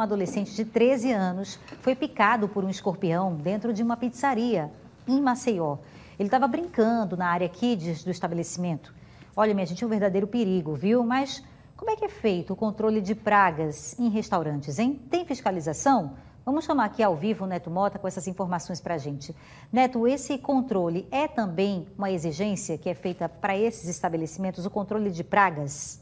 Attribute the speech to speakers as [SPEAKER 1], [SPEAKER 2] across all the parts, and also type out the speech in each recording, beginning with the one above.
[SPEAKER 1] um adolescente de 13 anos foi picado por um escorpião dentro de uma pizzaria em Maceió. Ele estava brincando na área kids do estabelecimento. Olha, minha gente, é um verdadeiro perigo, viu? Mas como é que é feito o controle de pragas em restaurantes, hein? Tem fiscalização? Vamos chamar aqui ao vivo o Neto Mota com essas informações para a gente. Neto, esse controle é também uma exigência que é feita para esses estabelecimentos, o controle de pragas?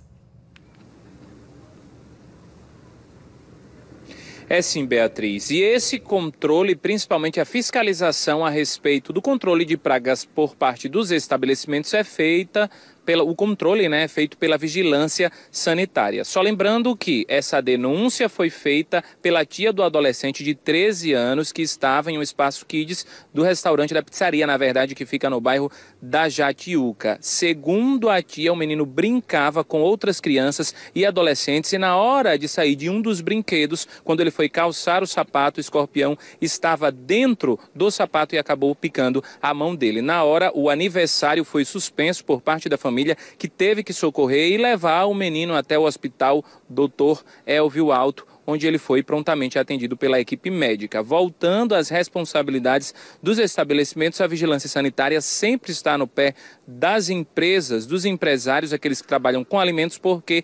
[SPEAKER 1] É sim, Beatriz. E esse controle, principalmente a fiscalização a respeito do controle de pragas por parte dos estabelecimentos, é feita pela, o controle né, feito pela vigilância sanitária. Só lembrando que essa denúncia foi feita pela tia do adolescente de 13 anos que estava em um espaço kids do restaurante da pizzaria, na verdade, que fica no bairro da Jatiuca. Segundo a tia, o menino brincava com outras crianças e adolescentes e na hora de sair de um dos brinquedos, quando ele foi calçar o sapato, o escorpião estava dentro do sapato e acabou picando a mão dele. Na hora, o aniversário foi suspenso por parte da família família que teve que socorrer e levar o menino até o hospital Dr. Elvio Alto, onde ele foi prontamente atendido pela equipe médica. Voltando às responsabilidades dos estabelecimentos, a vigilância sanitária sempre está no pé das empresas, dos empresários, aqueles que trabalham com alimentos, porque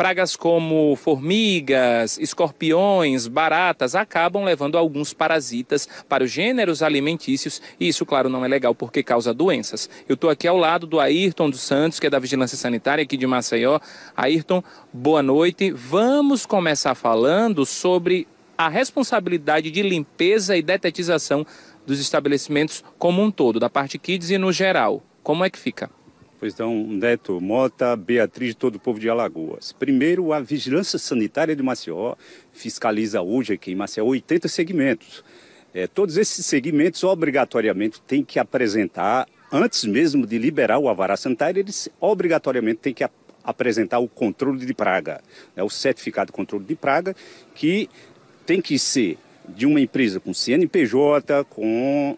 [SPEAKER 1] Pragas como formigas, escorpiões, baratas acabam levando alguns parasitas para os gêneros alimentícios e isso, claro, não é legal porque causa doenças. Eu estou aqui ao lado do Ayrton dos Santos, que é da Vigilância Sanitária aqui de Maceió. Ayrton, boa noite. Vamos começar falando sobre a responsabilidade de limpeza e detetização dos estabelecimentos
[SPEAKER 2] como um todo, da parte kids e no geral. Como é que fica? Pois então, Neto Mota, Beatriz, todo o povo de Alagoas. Primeiro, a Vigilância Sanitária de Maceió fiscaliza hoje aqui em Maceió 80 segmentos. É, todos esses segmentos, obrigatoriamente, têm que apresentar, antes mesmo de liberar o avará sanitário, eles obrigatoriamente têm que ap apresentar o controle de praga, né, o certificado de controle de praga, que tem que ser de uma empresa com CNPJ, com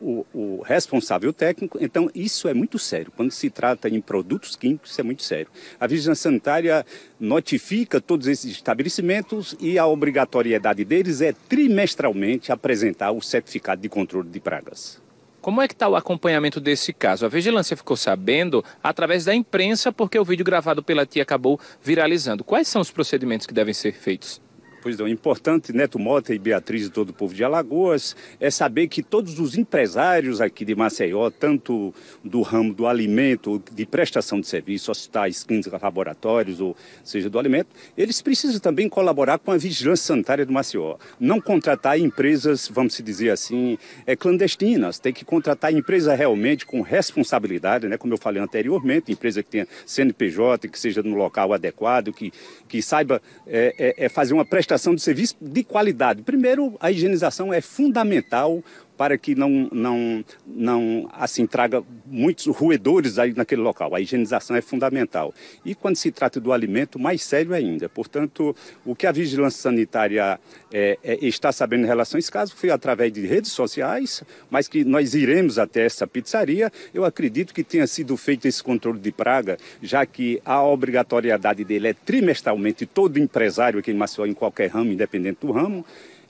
[SPEAKER 2] o, o, responsável técnico. Então, isso é muito sério. Quando se trata em produtos químicos, isso é muito sério. A vigilância sanitária notifica todos esses estabelecimentos e a obrigatoriedade deles é trimestralmente apresentar o certificado de controle de pragas.
[SPEAKER 1] Como é que está o acompanhamento desse caso? A vigilância ficou sabendo através da imprensa,
[SPEAKER 2] porque o vídeo gravado pela tia acabou viralizando. Quais são os procedimentos que devem ser feitos? Pois não, importante, Neto Mota e Beatriz e todo o povo de Alagoas, é saber que todos os empresários aqui de Maceió, tanto do ramo do alimento, de prestação de serviço, hospitais, clínicas, laboratórios, ou seja, do alimento, eles precisam também colaborar com a vigilância sanitária do Maceió. Não contratar empresas, vamos dizer assim, é, clandestinas, tem que contratar empresa realmente com responsabilidade, né? como eu falei anteriormente, empresa que tenha CNPJ, que seja no local adequado, que, que saiba é, é, é fazer uma prestação prestação de serviço de qualidade. Primeiro, a higienização é fundamental para que não, não, não assim traga muitos roedores aí naquele local. A higienização é fundamental. E quando se trata do alimento, mais sério ainda. Portanto, o que a vigilância sanitária é, é, está sabendo em relação a esse caso foi através de redes sociais, mas que nós iremos até essa pizzaria. Eu acredito que tenha sido feito esse controle de praga, já que a obrigatoriedade dele é trimestralmente todo empresário aqui em Maceió, em qualquer ramo, independente do ramo.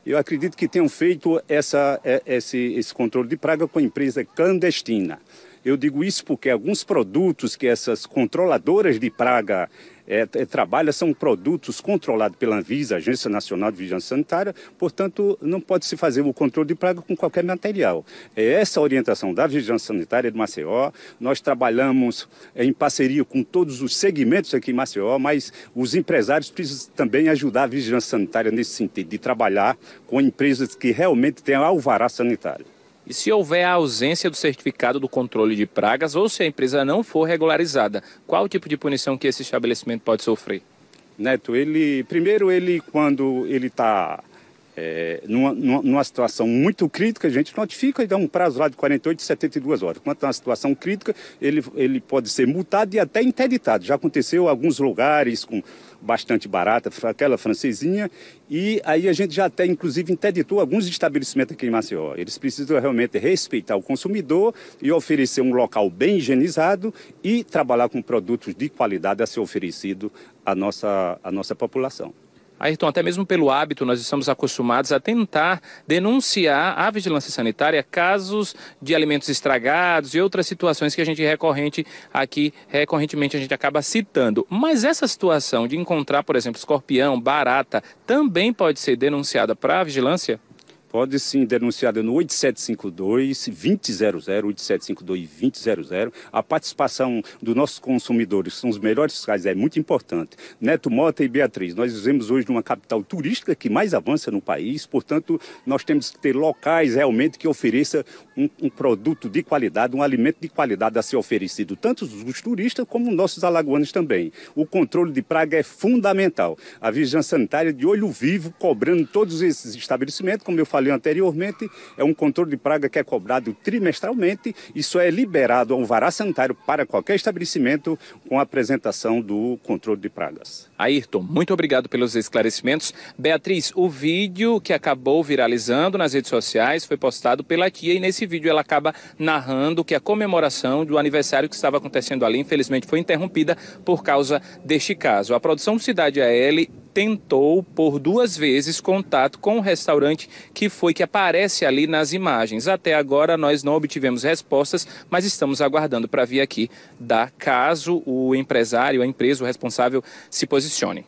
[SPEAKER 2] Eu acredito que tenham feito essa, é, esse, esse controle de praga com a empresa clandestina. Eu digo isso porque alguns produtos que essas controladoras de praga é, é, trabalha são produtos controlados pela Anvisa, Agência Nacional de Vigilância Sanitária, portanto, não pode se fazer o controle de praga com qualquer material. É essa orientação da Vigilância Sanitária de Maceió. Nós trabalhamos é, em parceria com todos os segmentos aqui em Maceió, mas os empresários precisam também ajudar a Vigilância Sanitária nesse sentido, de trabalhar com empresas que realmente têm alvará sanitário
[SPEAKER 1] e se houver a ausência do certificado do controle de pragas ou se a empresa não for regularizada, qual o tipo de punição que esse estabelecimento pode sofrer?
[SPEAKER 2] Neto, ele primeiro ele quando ele está é, numa, numa, situação muito crítica, a gente notifica e dá um prazo lá de 48, 72 horas. Quanto a uma situação crítica, ele, ele pode ser multado e até interditado. Já aconteceu em alguns lugares com bastante barata, aquela francesinha, e aí a gente já até, inclusive, interditou alguns estabelecimentos aqui em Maceió. Eles precisam realmente respeitar o consumidor e oferecer um local bem higienizado e trabalhar com produtos de qualidade a ser oferecido à nossa, à nossa população.
[SPEAKER 1] Ayrton, até mesmo pelo hábito, nós estamos acostumados a tentar denunciar à vigilância sanitária casos de alimentos estragados e outras situações que a gente recorrente aqui, recorrentemente a gente acaba citando. Mas essa situação de encontrar, por exemplo, escorpião, barata, também pode
[SPEAKER 2] ser denunciada para a vigilância? Pode sim, denunciada no 8752-2000, A participação dos nossos consumidores são os melhores fiscais, é muito importante. Neto Mota e Beatriz, nós vivemos hoje numa capital turística que mais avança no país, portanto, nós temos que ter locais realmente que ofereça um, um produto de qualidade, um alimento de qualidade a ser oferecido, tanto os turistas como os nossos alagoanos também. O controle de praga é fundamental. A vigilância sanitária de olho vivo, cobrando todos esses estabelecimentos, como eu falei, falei anteriormente, é um controle de praga que é cobrado trimestralmente e só é liberado a um vará sanitário para qualquer estabelecimento com a apresentação do controle de pragas.
[SPEAKER 1] Ayrton, muito obrigado pelos esclarecimentos. Beatriz, o vídeo que acabou viralizando nas redes sociais foi postado pela tia e nesse vídeo ela acaba narrando que a comemoração do aniversário que estava acontecendo ali, infelizmente, foi interrompida por causa deste caso. A produção Cidade AL tentou por duas vezes contato com o restaurante que foi que aparece ali nas imagens. Até agora nós não obtivemos respostas, mas estamos aguardando para vir aqui dar caso o empresário, a empresa, o responsável se posicione.